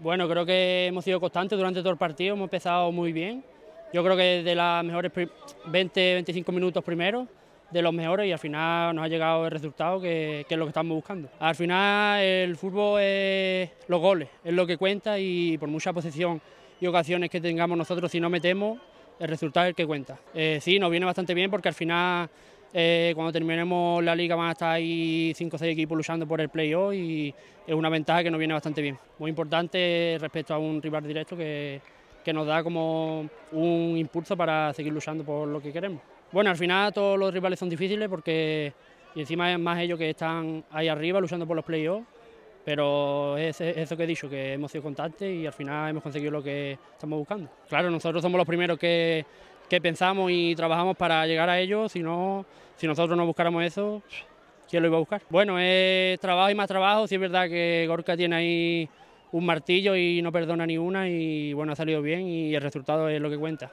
Bueno, creo que hemos sido constantes durante todo el partido, hemos empezado muy bien. Yo creo que de las mejores 20-25 minutos primero, de los mejores y al final nos ha llegado el resultado que, es lo que estamos buscando. Al final el fútbol es los goles, es lo que cuenta y por mucha posesión y ocasiones que tengamos nosotros, si no metemos, el resultado es el que cuenta. Eh, sí, nos viene bastante bien porque al final eh, cuando terminemos la liga van a estar ahí 5 o 6 equipos luchando por el playoff y es una ventaja que nos viene bastante bien. Muy importante respecto a un rival directo que, que nos da como un impulso para seguir luchando por lo que queremos. Bueno, al final todos los rivales son difíciles porque y encima es más ellos que están ahí arriba luchando por los playoffs, pero es eso que he dicho, que hemos sido constantes y al final hemos conseguido lo que estamos buscando. Claro, nosotros somos los primeros que que pensamos y trabajamos para llegar a ello, si, no, si nosotros no buscáramos eso, ¿quién lo iba a buscar? Bueno, es trabajo y más trabajo, sí es verdad que Gorka tiene ahí un martillo y no perdona ni una y bueno, ha salido bien y el resultado es lo que cuenta.